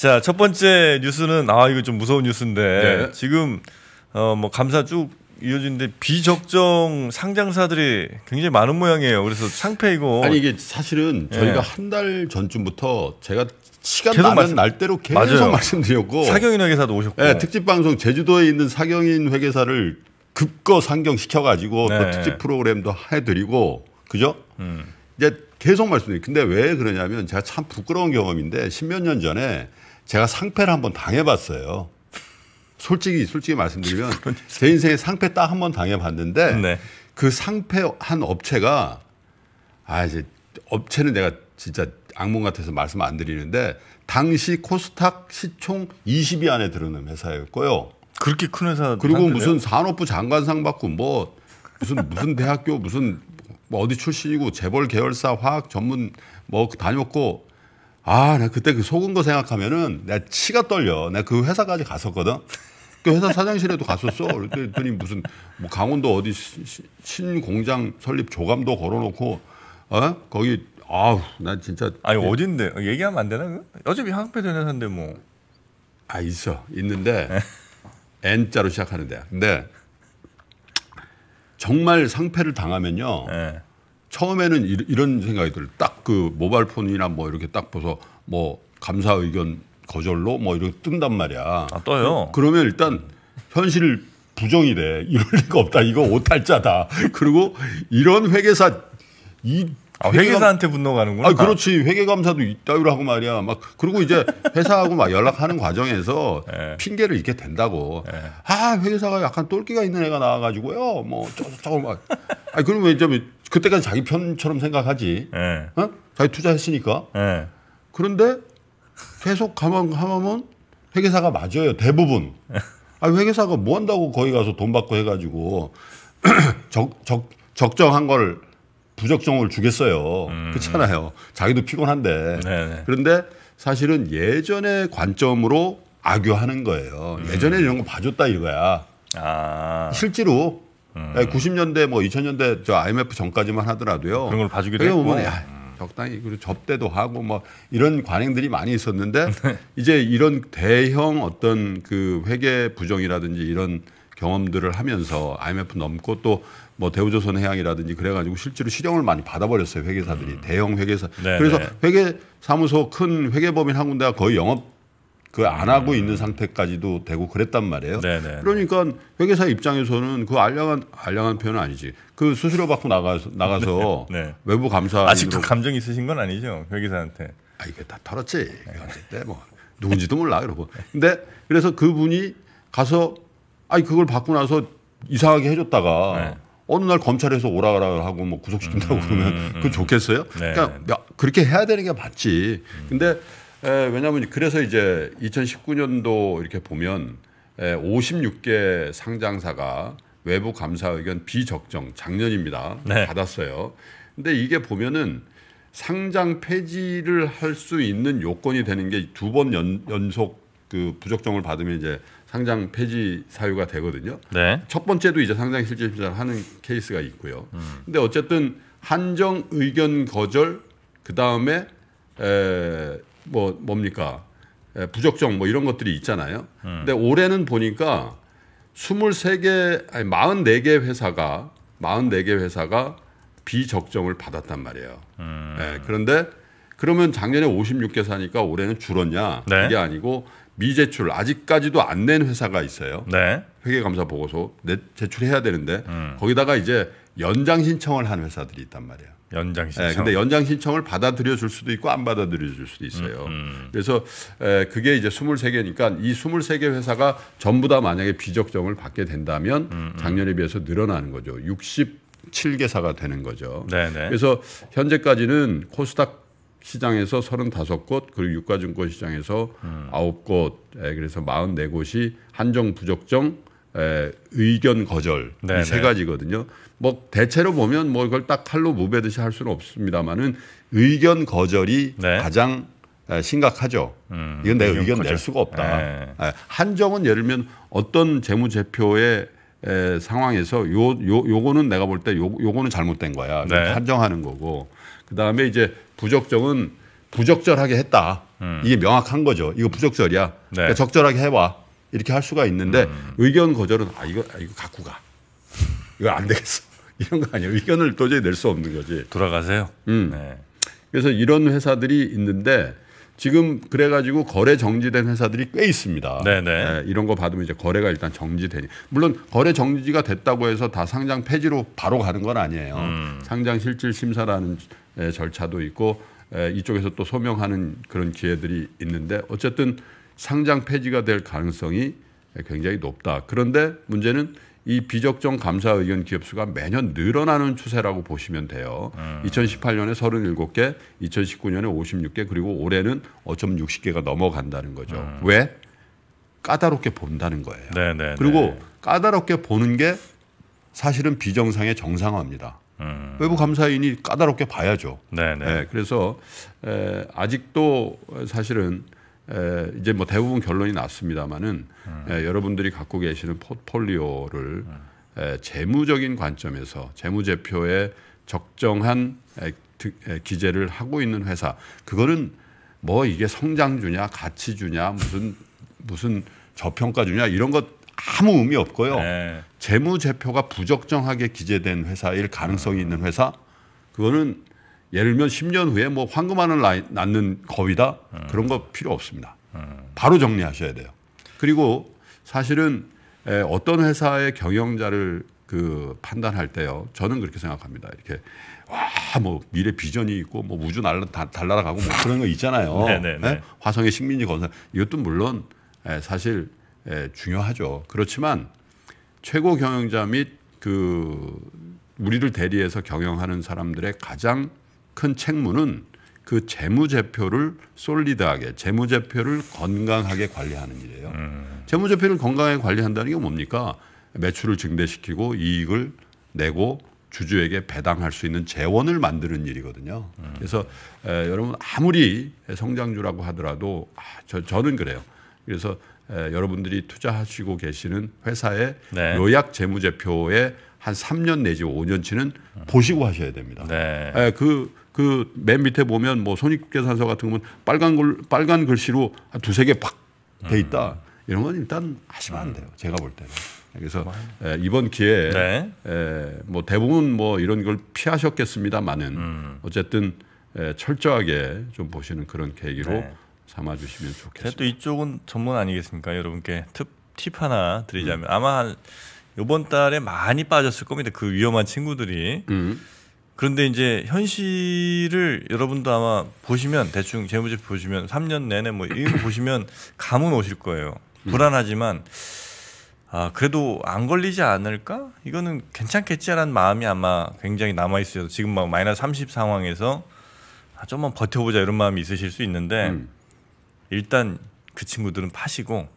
자, 첫 번째 뉴스는 아 이거 좀 무서운 뉴스인데 네. 지금 어 뭐 감사 쭉 이어지는데 비적정 상장사들이 굉장히 많은 모양이에요. 그래서 상패 이고 아니 이게 사실은 저희가 예. 한달 전쯤부터 제가 시간 계 나면 말씀, 날대로 계속 맞아요. 말씀드렸고 사경인 회계사도 오셨고 예, 특집 방송 제주도에 있는 사경인 회계사를 급거 상경시켜 가지고 네. 또 특집 프로그램도 해 드리고 그죠? 음. 이제 계속 말씀드려요. 근데 왜 그러냐면 제가 참 부끄러운 경험인데 십몇 년 전에 제가 상패를 한 번 당해봤어요. 솔직히 솔직히 말씀드리면 제 인생에 상패 딱 한 번 당해봤는데 네. 그 상패 한 업체가 아 이제 업체는 내가 진짜 악몽 같아서 말씀 안 드리는데 당시 코스닥 시총 20위 안에 들어는 회사였고요. 그렇게 큰 회사 그리고 무슨 산업부 장관상 받고 뭐 무슨 무슨 대학교 무슨 뭐 어디 출신이고 재벌 계열사 화학 전문 뭐 다녔고 아, 나 그때 그 속은 거 생각하면은 내 치가 떨려. 내가 그 회사까지 갔었거든. 그 회사 사장실에도 갔었어. 그랬더니 무슨 뭐 강원도 어디 신공장 설립 조감도 걸어놓고 어 거기 아우 난 진짜 아니 어딘데 얘기하면 안 되나? 그? 어차피 한국패드 회사인데 뭐. 아 있어 있는데 N자로 시작하는데 근데 정말 상패를 당하면요. 에. 네. 처음에는 이런 생각이 들. 딱 그 모바일 폰이나 뭐 이렇게 딱 보서 뭐 감사 의견 거절로 뭐 이렇게 뜬단 말이야. 아, 떠요. 그러면 일단 현실 부정이 돼. 이럴 리가 없다. 이거 오탈자다. 그리고 이런 회계사 이 아, 회계사한테 분노가는구나. 아, 그렇지. 회계감사도 있다위로 하고 말이야. 막 그리고 이제 회사하고 막 연락하는 과정에서 네. 핑계를 잇게 된다고. 네. 아, 회계사가 약간 똘끼가 있는 애가 나와 가지고요. 뭐 저저저막 아니 그러면 이제 뭐 그때까지 자기 편처럼 생각하지. 네. 어? 자기 투자했으니까. 네. 그런데 계속 가만 하면 회계사가 맞아요. 대부분. 아 회계사가 뭐 한다고 거기 가서 돈 받고 해가지고 적, 적, 적정한 걸 부적정을 주겠어요. 음. 그렇잖아요. 자기도 피곤한데. 네네. 네. 그런데 사실은 예전의 관점으로 악유하는 거예요. 음. 예전에 이런 거 봐줬다 이거야. 아. 실제로 음. 90년대 뭐 2000년대 저 IMF 전까지만 하더라도요. 그런 걸 봐주기도 그러니까 했고. 뭐, 야, 적당히 그리고 접대도 하고 뭐 이런 관행들이 많이 있었는데 네. 이제 이런 대형 어떤 그 회계 부정이라든지 이런 경험들을 하면서 IMF 넘고 또 뭐 대우조선 해양이라든지 그래가지고 실제로 실형을 많이 받아버렸어요 회계사들이 음. 대형 회계사 네네. 그래서 네. 회계 사무소 큰 회계법인 한 군데가 거의 영업 그안 하고 있는 상태까지도 되고 그랬단 말이에요. 네네. 네, 네. 그러니까 회계사 입장에서는 그 알량한 알량한 표현은 아니지. 그 수수료 받고 나가서 나가서 네, 네. 외부 감사 아직도 그 감정 있으신 건 아니죠 회계사한테. 아 이게 다 털었지. 어쨌든 뭐 누군지도 몰라 이러고. 근데 그래서 그분이 가서 아이 그걸 받고 나서 이상하게 해줬다가. 네. 어느 날 검찰에서 오라가라 하고 뭐 구속시킨다고 음, 그러면 음, 그 좋겠어요? 네. 그러니까 그렇게 해야 되는 게 맞지. 근데 에, 예, 왜냐하면 그래서 이제 2019년도 이렇게 보면 에, 예, 56개 상장사가 외부 감사 의견 비적정 작년입니다 네. 받았어요. 근데 이게 보면은 상장 폐지를 할 수 있는 요건이 되는 게 두 번 연속 그 부적정을 받으면 이제 상장 폐지 사유가 되거든요. 네. 첫 번째도 이제 상장 실질 심사를 하는 케이스가 있고요. 음. 근데 어쨌든 한정 의견 거절 그 다음에 뭐 뭡니까 예, 부적정 뭐 이런 것들이 있잖아요. 음. 근데 올해는 보니까 23개 아니 44개 회사가 44개 회사가 비적정을 받았단 말이에요. 음. 네, 그런데 그러면 작년에 56개 사니까 올해는 줄었냐? 네. 이게 아니고 미제출 아직까지도 안 낸 회사가 있어요. 네. 회계감사 보고서 제출해야 되는데 음. 거기다가 이제 연장 신청을 한 회사들이 있단 말이에요. 연장 신청. 예, 근데 연장 신청을 받아들여 줄 수도 있고 안 받아들여 줄 수도 있어요. 음, 음. 그래서 에, 그게 이제 23개니까 이 23개 회사가 전부 다 만약에 비적정을 받게 된다면 음, 음. 작년에 비해서 늘어나는 거죠. 67개사가 되는 거죠. 네네. 네. 그래서 현재까지는 코스닥 시장에서 35곳 그리고 유가증권 시장에서 음. 9곳 에, 그래서 44곳이 한정 부적정 에, 의견 거절 이세 네, 네. 가지거든요. 뭐 대체로 보면 뭐 이걸 딱 칼로 무배듯이 할 수는 없습니다만은 의견 거절이 네. 가장 심각하죠. 음, 이건 내 의견, 의견 낼 수가 없다. 네. 한정은 예를 들면 어떤 재무제표의 에, 상황에서 요, 요, 요거는 내가 볼 때 요, 요거는 잘못된 거야. 네. 한정하는 거고. 그 다음에 이제 부적정은 부적절하게 했다. 음. 이게 명확한 거죠. 이거 부적절이야. 네. 그러니까 적절하게 해봐. 이렇게 할 수가 있는데 음. 의견 거절은 아, 이거, 아, 이거 갖고 가. 이거 안 되겠어. 이런 거 아니에요. 의견을 도저히 낼 수 없는 거지. 돌아가세요. 음. 네. 그래서 이런 회사들이 있는데 지금 그래가지고 거래 정지된 회사들이 꽤 있습니다. 네네. 네. 네, 이런 거 받으면 이제 거래가 일단 정지되니 물론 거래 정지가 됐다고 해서 다 상장 폐지로 바로 가는 건 아니에요. 음. 상장 실질 심사라는 에, 절차도 있고 에, 이쪽에서 또 소명하는 그런 기회들이 있는데 어쨌든 상장 폐지가 될 가능성이 굉장히 높다. 그런데 문제는 이 비적정 감사 의견 기업 수가 매년 늘어나는 추세라고 보시면 돼요. 음. 2018년에 37개, 2019년에 56개, 그리고 올해는 어쩜 60개가 넘어간다는 거죠. 음. 왜? 까다롭게 본다는 거예요. 네네네. 네, 네. 그리고 까다롭게 보는 게 사실은 비정상의 정상화입니다. 음. 외부 감사인이 까다롭게 봐야죠. 네네. 네. 네, 그래서 에, 아직도 사실은 에, 이제 뭐 대부분 결론이 났습니다만은 음. 에, 여러분들이 갖고 계시는 포폴리오를 에, 재무적인 관점에서 재무제표에 적정한 에, 드, 에, 기재를 하고 있는 회사 그거는 뭐 이게 성장주냐 가치주냐 무슨 무슨 저평가주냐 이런 것 아무 의미 없고요. 네. 재무제표가 부적정하게 기재된 회사일 가능성이 음. 있는 회사 그거는 예를 들면 10년 후에 뭐 황금알을 낳는 거위다 그런 거 필요 없습니다. 바로 정리하셔야 돼요. 그리고 사실은 어떤 회사의 경영자를 그 판단할 때요. 저는 그렇게 생각합니다. 이렇게 와뭐 미래 비전이 있고 뭐 우주 날라 달라가고 뭐 그런 거 있잖아요. 네, 네, 네. 네? 화성의 식민지 건설 이것도 물론 사실 중요하죠. 그렇지만 최고 경영자 및 그 우리를 대리해서 경영하는 사람들의 가장 큰 책무는 그 재무제표를 솔리드하게 재무제표를 건강하게 관리하는 일이에요. 음. 재무제표를 건강하게 관리한다는 게 뭡니까? 매출을 증대시키고 이익을 내고 주주에게 배당할 수 있는 재원을 만드는 일이거든요. 음. 그래서 에, 여러분 아무리 성장주라고 하더라도 아, 저, 저는 그래요. 그래서 에, 여러분들이 투자하시고 계시는 회사의 네. 요약 재무제표에 한 3년 내지 5년치는 음. 보시고 하셔야 됩니다. 네. 에, 그 그맨 밑에 보면 뭐 손익계산서 같은 거면 빨간 글 빨간 글씨로 두 세 개팍돼 음. 있다. 이런 건 일단 하시면 안 음. 돼요. 제가 볼 때는. 그래서 에, 이번 기회에 네. 에, 뭐 대부분 뭐 이런 걸 피하셨겠습니다만은 음. 어쨌든 에, 철저하게 좀 보시는 그런 계기로 네. 삼아주시면 좋겠습니다. 또 이쪽은 전문 아니겠습니까? 여러분께 팁, 팁 하나 드리자면 음. 아마 이번 달에 많이 빠졌을 겁니다. 그 위험한 친구들이. 음. 그런데 이제 현실을 여러분도 아마 보시면 대충 재무제표 보시면 3년 내내 뭐 이거 보시면 감은 오실 거예요. 불안하지만 아 그래도 안 걸리지 않을까? 이거는 괜찮겠지라는 마음이 아마 굉장히 남아 있어요. 지금 막 마이너스 30 상황에서 아, 좀만 버텨보자 이런 마음이 있으실 수 있는데 음. 일단 그 친구들은 파시고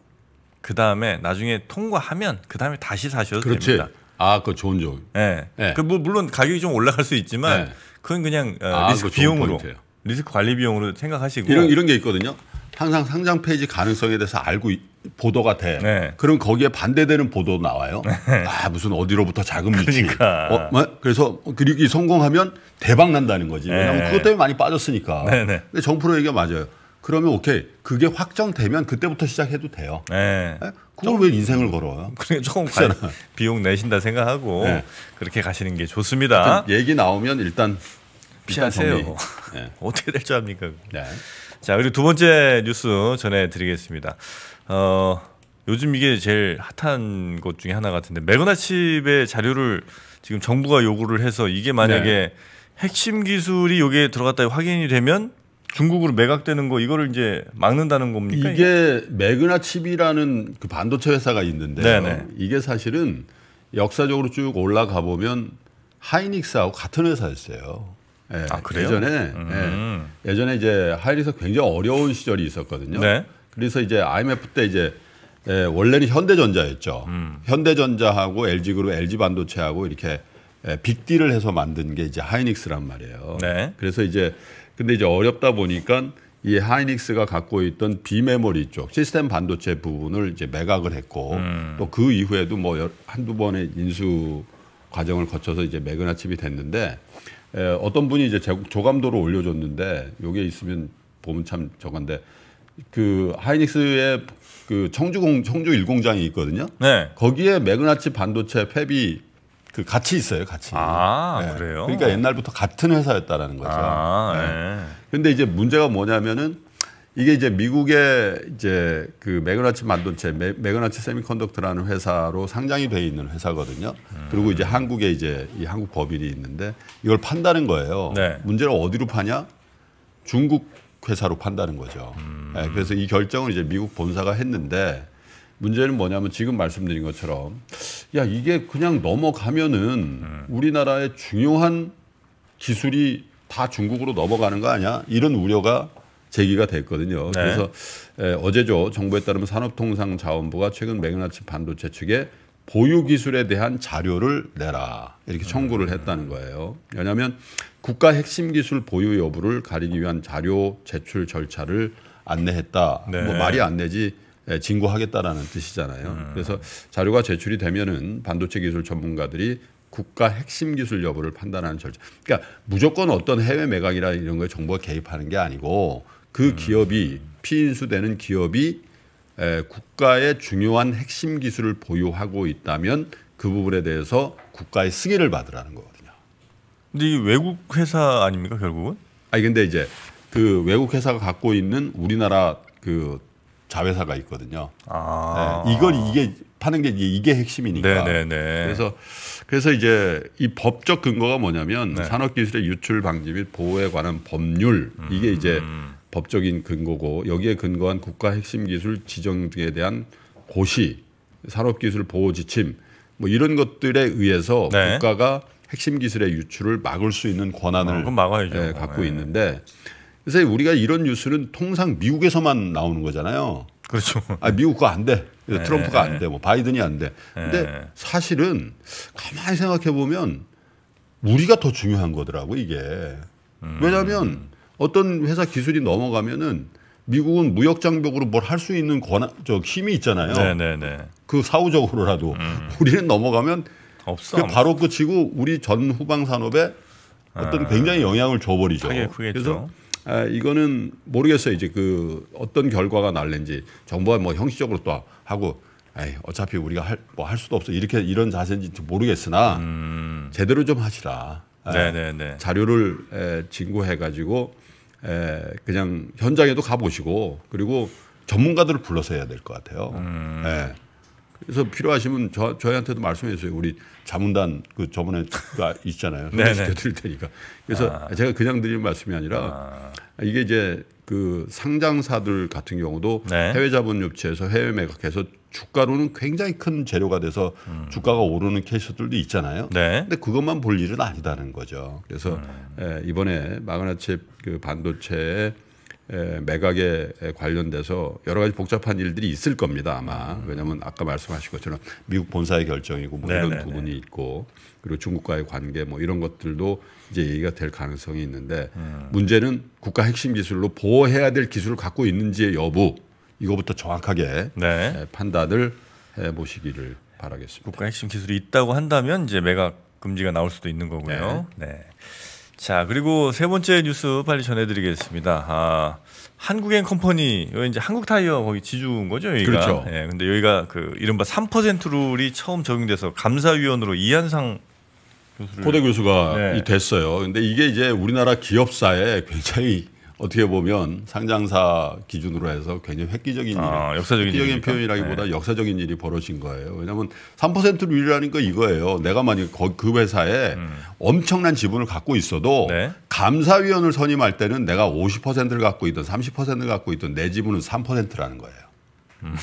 그 다음에 나중에 통과하면 그 다음에 다시 사셔도 그렇지. 됩니다. 아, 그 좋은 점. 예. 네. 예. 그뭐 물론 가격이 좀 올라갈 수 있지만 예. 그건 그냥 어, 아, 리스크 비용으로 리스크 관리 비용으로 생각하시고 이런 이런 게 있거든요. 항상 상장 페이지 가능성에 대해서 알고 보도가 돼. 네. 그럼 거기에 반대되는 보도 나와요. 네. 아 무슨 어디로부터 자금 유치. 그러니까. 어, 뭐, 그래서 그리고 성공하면 대박 난다는 거지. 왜냐하면 네. 그것 때문에 많이 빠졌으니까. 네, 근데 정프로 얘기가 맞아요. 그러면 오케이 그게 확정되면 그때부터 시작해도 돼요. 네. 네? 그걸 왜 인생을 걸어요? 그래 그러니까 조금 가, 비용 내신다 생각하고 네. 그렇게 가시는 게 좋습니다. 얘기 나오면 일단 피하세요. 네. 어떻게 될줄 압니까? 네. 자 그리고 두 번째 뉴스 전해드리겠습니다. 어, 요즘 이게 제일 핫한 것 중에 하나 같은데 메그나칩의 자료를 지금 정부가 요구를 해서 이게 만약에 네. 핵심 기술이 여기에 들어갔다 확인이 되면 중국으로 매각되는 거 이거를 이제 막는다는 겁니까? 이게 매그나 칩이라는 그 반도체 회사가 있는데 네네. 이게 사실은 역사적으로 쭉 올라가 보면 하이닉스하고 같은 회사였어요. 예, 아, 그래요? 예전에 음. 예, 예전에 이제 하이닉스 굉장히 어려운 시절이 있었거든요. 네. 그래서 이제 IMF 때 이제 예, 원래는 현대전자였죠. 음. 현대전자하고 LG 그룹 LG 반도체하고 이렇게 예, 빅딜을 해서 만든 게 이제 하이닉스란 말이에요. 네. 그래서 이제 근데 이제 어렵다 보니까 이 하이닉스가 갖고 있던 비메모리 쪽 시스템 반도체 부분을 이제 매각을 했고 음. 또그 이후에도 뭐 한 두 번의 인수 과정을 거쳐서 이제 매그나 칩이 됐는데 에, 어떤 분이 이제 조감도로 올려줬는데 요게 있으면 보면 참 저건데 그 하이닉스의 그 청주공 청주 일공장이 있거든요. 네. 거기에 매그나치 반도체 팹이 그 같이 있어요, 같이. 아 네. 그래요. 그러니까 옛날부터 같은 회사였다라는 거죠. 아, 그런데 네. 네. 이제 문제가 뭐냐면은 이게 이제 미국의 이제 그 매그나치 만돈체 매그나치 세미컨덕터라는 회사로 상장이 돼 있는 회사거든요. 음. 그리고 이제 한국에 이제 이 한국 법인이 있는데 이걸 판다는 거예요. 네. 문제를 어디로 파냐? 중국 회사로 판다는 거죠. 네, 음. 네, 그래서 이 결정을 이제 미국 본사가 했는데 문제는 뭐냐면 지금 말씀드린 것처럼 야 이게 그냥 넘어가면은 음. 우리나라의 중요한 기술이 다 중국으로 넘어가는 거 아니야? 이런 우려가 제기가 됐거든요. 네. 그래서 에, 예, 어제죠 정부에 따르면 산업통상자원부가 최근 맥나치 반도체 측에 보유 기술에 대한 자료를 내라 이렇게 청구를 음. 했다는 거예요. 왜냐하면 국가 핵심 기술 보유 여부를 가리기 위한 자료 제출 절차를 안내했다. 뭐 네. 뭐 말이 안 되지 예, 진구하겠다라는 뜻이잖아요. 음. 그래서 자료가 제출이 되면은 반도체 기술 전문가들이 국가 핵심 기술 여부를 판단하는 절차. 그러니까 무조건 어떤 해외 매각이나 이런 거에 정부가 개입하는 게 아니고 그 음. 기업이 피인수되는 기업이 에, 예, 국가의 중요한 핵심 기술을 보유하고 있다면 그 부분에 대해서 국가의 승인을 받으라는 거거든요. 근데 이 외국 회사 아닙니까 결국은? 아니 근데 이제 그 외국 회사가 갖고 있는 우리나라 그 자회사가 있거든요. 아. 네, 이걸 이게 파는 게 이게 핵심이니까. 네네네. 그래서 그래서 이제 이 법적 근거가 뭐냐면 네. 산업기술의 유출 방지 및 보호에 관한 법률 음. 이게 이제 음. 법적인 근거고 여기에 근거한 국가 핵심 기술 지정 등에 대한 고시, 산업기술 보호 지침 뭐 이런 것들에 의해서 네. 국가가 핵심 기술의 유출을 막을 수 있는 권한을 어, 예, 갖고 네. 있는데 그래서 우리가 이런 뉴스는 통상 미국에서만 나오는 거잖아요. 그렇죠. 아 미국 거 안 돼. 네. 트럼프가 안 돼. 뭐 바이든이 안 돼. 근데 네. 사실은 가만히 생각해 보면 우리가 더 중요한 거더라고 이게. 음. 왜냐하면 어떤 회사 기술이 넘어가면은 미국은 무역 장벽으로 뭘 할 수 있는 권한, 저 힘이 있잖아요. 네네네. 네, 네. 그 사후적으로라도 음. 우리는 넘어가면 없어. 그 바로 끝이고 우리 전 후방 산업에 어떤 아. 굉장히 영향을 줘버리죠. 그래서 아, 이거는 모르겠어요. 이제 그 어떤 결과가 날는지 정부가 뭐 형식적으로 또 하고 에이, 어차피 우리가 할, 뭐 할 수도 없어. 이렇게 이런 자세인지 모르겠으나 음. 제대로 좀 하시라. 아, 네네네. 자료를 에, 진구해가지고 에, 그냥 현장에도 가보시고 그리고 전문가들을 불러서 해야 될 것 같아요. 음. 에. 예. 그래서 필요하시면 저, 저희한테도 말씀해 주세요. 우리 자문단 그 저번에 있잖아요. 네, 네. 드릴 테니까. 그래서 아. 제가 그냥 드리는 말씀이 아니라 아. 이게 이제 그 상장사들 같은 경우도 네. 해외 자본업체에서 해외 매각해서 주가로는 굉장히 큰 재료가 돼서 음. 주가가 오르는 케이스들도 있잖아요. 네. 근데 그것만 볼 일은 아니다는 거죠. 그래서 음. 예, 이번에 마그네체그 반도체에 예, 매각에 관련돼서 여러 가지 복잡한 일들이 있을 겁니다 아마 왜냐하면 아까 말씀하신 것처럼 미국 본사의 결정이고 뭐 이런 네, 네, 네. 부분이 있고 그리고 중국과의 관계 뭐 이런 것들도 이제 얘기가 될 가능성이 있는데 음. 문제는 국가 핵심 기술로 보호해야 될 기술을 갖고 있는지의 여부 이거부터 정확하게 네. 예, 판단을 해 보시기를 바라겠습니다. 국가 핵심 기술이 있다고 한다면 이제 매각 금지가 나올 수도 있는 거고요. 네. 네. 자 그리고 세 번째 뉴스 빨리 전해드리겠습니다. 아, 한국엔 컴퍼니 여기 이제 한국 타이어 거기 지주인 거죠 여기가. 그렇죠. 예, 근데 여기가 그 이른바 3% 룰이 처음 적용돼서 감사위원으로 이한상 교수를 고대 교수가 네. 됐어요. 근데 이게 이제 우리나라 기업사에 굉장히 어떻게 보면 상장사 기준으로 해서 굉장히 획기적인 아, 일, 역사적인, 획기적인 표현이라기보다 네. 역사적인 일이 벌어진 거예요. 왜냐하면 3%를 유리하는거 이거예요. 내가 만약 에그 회사에 음. 엄청난 지분을 갖고 있어도 네. 감사위원을 선임할 때는 내가 50%를 갖고 있든 30%를 갖고 있든 내 지분은 3%라는 거예요. 음.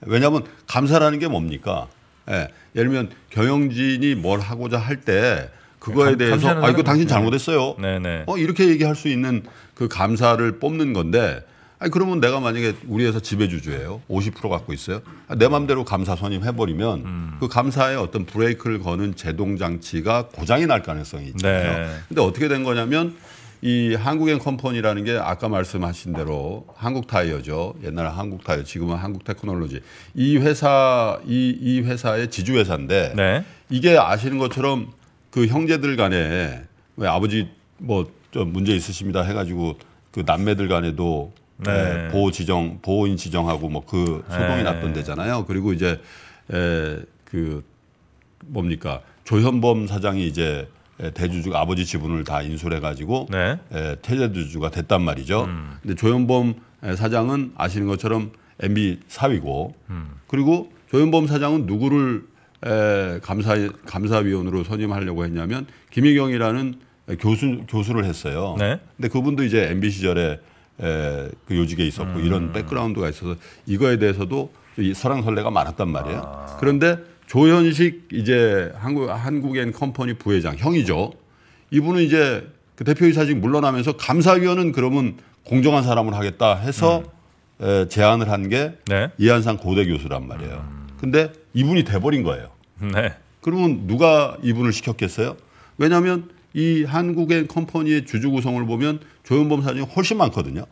왜냐하면 감사라는 게 뭡니까? 예, 예를 들면 경영진이 뭘 하고자 할때 그거에 감, 대해서 아 이거 당신 잘못했어요. 네네. 네. 어 이렇게 얘기할 수 있는 그 감사를 뽑는 건데 아니 그러면 내가 만약에 우리 회사 지배주주예요. 50% 갖고 있어요. 아, 내 맘대로 감사 선임해 버리면 음. 그 감사에 어떤 브레이크를 거는 제동 장치가 고장이 날 가능성이 있잖아요. 네. 근데 어떻게 된 거냐면 이 한국엔 컴퍼니라는 게 아까 말씀하신 대로 한국 타이어죠. 옛날에 한국 타이어, 지금은 한국 테크놀로지. 이 회사 이 이 회사의 지주 회사인데 네. 이게 아시는 것처럼 그 형제들 간에 왜 아버지 뭐 좀 문제 있으십니다 해가지고 그 남매들 간에도 네. 예, 보호 지정 보호인 지정하고 뭐 그 소동이 네. 났던 데잖아요. 그리고 이제 에, 예, 그 뭡니까 조현범 사장이 이제 예, 대주주 가 아버지 지분을 다 인수해가지고 네. 에, 태제주주가 됐단 말이죠. 음. 근데 조현범 사장은 아시는 것처럼 MB 사위고 음. 그리고 조현범 사장은 누구를 감사 감사위원으로 선임하려고 했냐면 김희경이라는 교수 교수를 했어요. 네. 근데 그분도 이제 MB 시절에 에, 그 요직에 있었고 음. 이런 백그라운드가 있어서 이거에 대해서도 이 설랑설레가 많았단 말이에요. 아. 그런데 조현식 이제 한국 한국엔 컴퍼니 부회장 형이죠. 이분은 이제 그 대표이사직 물러나면서 감사위원은 그러면 공정한 사람을 하겠다 해서 음. 에, 제안을 한게 네. 이한상 고대 교수란 말이에요. 음. 근데 이분이 돼버린 거예요. 네. 그러면 누가 이분을 시켰겠어요? 왜냐하면 이 한국의 컴퍼니의 주주 구성을 보면 조현범 사장이 훨씬 많거든요.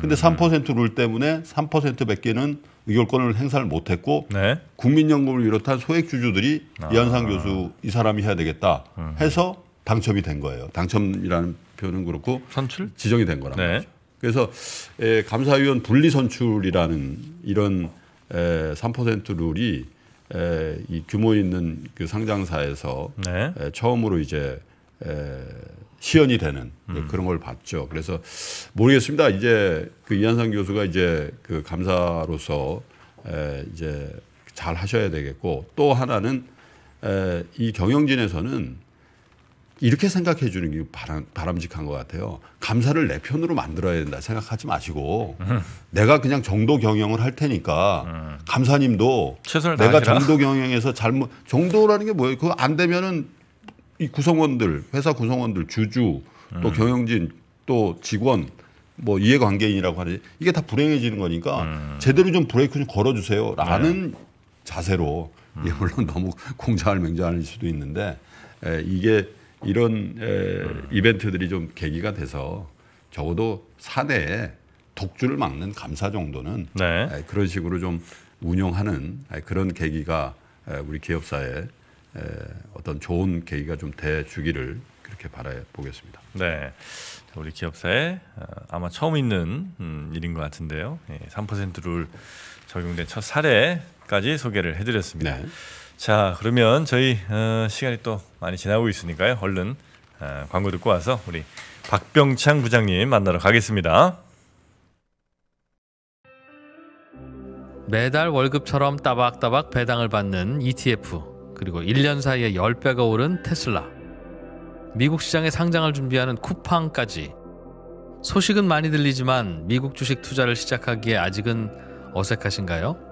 근데 3%룰 음. 때문에 3%밖에는 의결권을 행사를 못했고 네. 국민연금을 비롯한 소액 주주들이 아. 이한상 교수 이 사람이 해야 되겠다 음. 해서 당첨이 된 거예요. 당첨이라는 표현은 그렇고 선출 지정이 된거라 네. 그래서 예, 감사위원 분리 선출이라는 이런 에, 3% 룰이 에, 이 규모 있는 그 상장사에서 네. 에, 처음으로 이제 에, 시연이 되는 음. 그런 걸 봤죠. 그래서 모르겠습니다. 이제 그 이한상 교수가 이제 그 감사로서 에, 이제 잘 하셔야 되겠고 또 하나는 에, 이 경영진에서는 이렇게 생각해 주는 게 바람, 바람직한 것 같아요. 감사를 내 편으로 만들어야 된다 생각하지 마시고 내가 그냥 정도 경영을 할 테니까 감사님도 내가 다하시라. 정도 경영에서 잘못 정도라는 게 뭐예요? 그거 안 되면은 이 구성원들 회사 구성원들 주주 또 음. 경영진 또 직원 뭐 이해관계인이라고 하는 이게 다 불행해지는 거니까 음. 제대로 좀 브레이크 좀 걸어주세요라는 네. 자세로 예, 음. 예 물론 너무 공자할 맹자할 수도 있는데 에, 예, 이게 이런 에, 이벤트들이 좀 계기가 돼서 적어도 사내에 독주를 막는 감사 정도는 네. 에, 그런 식으로 좀 운영하는 에, 그런 계기가 에, 우리 기업사에 에, 어떤 좋은 계기가 좀 돼주기를 그렇게 바라보겠습니다. 네. 우리 기업사에 어, 아마 처음 있는 음, 일인 것 같은데요. 3%룰 예, 적용된 첫 사례까지 소개를 해드렸습니다. 네. 자 그러면 저희 어, 시간이 또 많이 지나고 있으니까요. 얼른 어, 광고 듣고 와서 우리 박병창 부장님 만나러 가겠습니다. 매달 월급처럼 따박따박 배당을 받는 ETF 그리고 1년 사이에 10배가 오른 테슬라 미국 시장에 상장을 준비하는 쿠팡까지 소식은 많이 들리지만 미국 주식 투자를 시작하기에 아직은 어색하신가요?